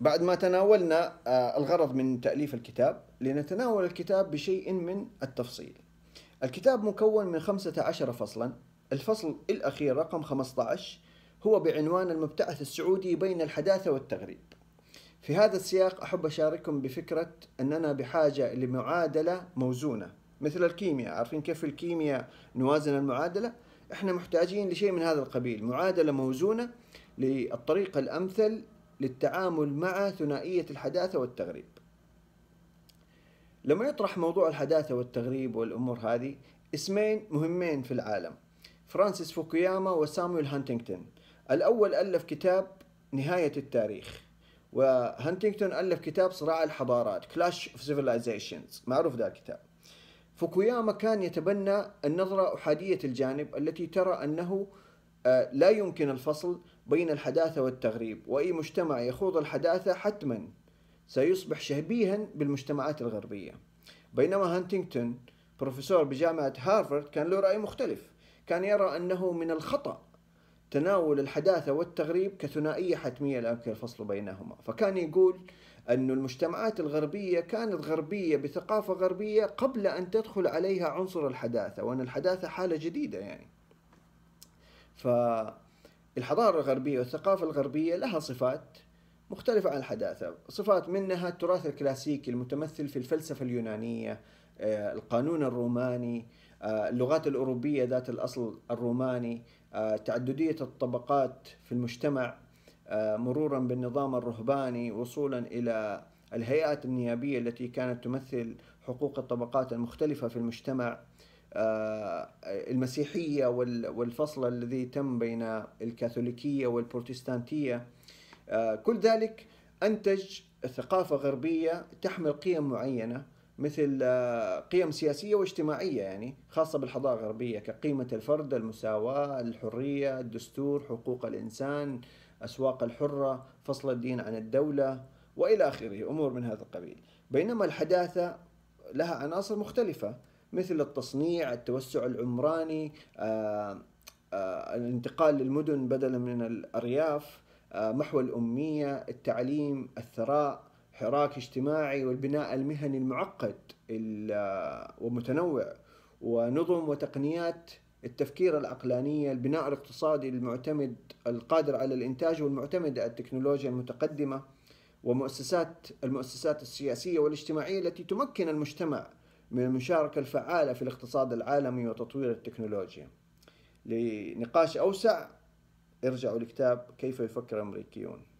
بعد ما تناولنا آه، الغرض من تأليف الكتاب لنتناول الكتاب بشيء من التفصيل الكتاب مكون من 15 فصلا الفصل الأخير رقم 15 هو بعنوان المبتعث السعودي بين الحداثة والتغريب في هذا السياق أحب أشارككم بفكرة أننا بحاجة لمعادلة موزونة مثل الكيمياء عارفين كيف الكيمياء نوازن المعادلة احنا محتاجين لشيء من هذا القبيل معادلة موزونة للطريقة الأمثل للتعامل مع ثنائية الحداثة والتغريب لما يطرح موضوع الحداثة والتغريب والأمور هذه اسمين مهمين في العالم فرانسيس فوكوياما وسامويل هانتينغتون الأول ألف كتاب نهاية التاريخ وهانتينغتون ألف كتاب صراع الحضارات كلاش اوف Civilizations معروف ذا الكتاب فوكوياما كان يتبنى النظرة أحادية الجانب التي ترى أنه آه، لا يمكن الفصل بين الحداثة والتغريب وأي مجتمع يخوض الحداثة حتما سيصبح شبيها بالمجتمعات الغربية بينما هانتينغتون بروفيسور بجامعة هارفارد كان له رأي مختلف كان يرى أنه من الخطأ تناول الحداثة والتغريب كثنائية حتمية لا يمكن الفصل بينهما فكان يقول أن المجتمعات الغربية كانت غربية بثقافة غربية قبل أن تدخل عليها عنصر الحداثة وأن الحداثة حالة جديدة يعني فالحضارة الغربية والثقافة الغربية لها صفات مختلفة عن الحداثة صفات منها التراث الكلاسيكي المتمثل في الفلسفة اليونانية آه، القانون الروماني آه، اللغات الأوروبية ذات الأصل الروماني آه، تعددية الطبقات في المجتمع مرورا بالنظام الرهباني وصولا إلى الهيئات النيابية التي كانت تمثل حقوق الطبقات المختلفة في المجتمع آه، المسيحية والفصل الذي تم بين الكاثوليكية والبروتستانتية آه، كل ذلك أنتج ثقافة غربية تحمل قيم معينة مثل آه، قيم سياسية واجتماعية يعني خاصة بالحضارة الغربية كقيمة الفرد المساواة الحرية الدستور حقوق الإنسان أسواق الحرة فصل الدين عن الدولة وإلى آخره أمور من هذا القبيل بينما الحداثة لها عناصر مختلفة مثل التصنيع التوسع العمراني آه، آه، الانتقال للمدن بدلا من الأرياف آه، محو الأمية التعليم الثراء حراك اجتماعي والبناء المهني المعقد ومتنوع ونظم وتقنيات التفكير العقلانية البناء الاقتصادي المعتمد القادر على الإنتاج والمعتمد على التكنولوجيا المتقدمة ومؤسسات المؤسسات السياسية والاجتماعية التي تمكن المجتمع من المشاركة الفعالة في الاقتصاد العالمي وتطوير التكنولوجيا لنقاش أوسع ارجعوا لكتاب كيف يفكر الأمريكيون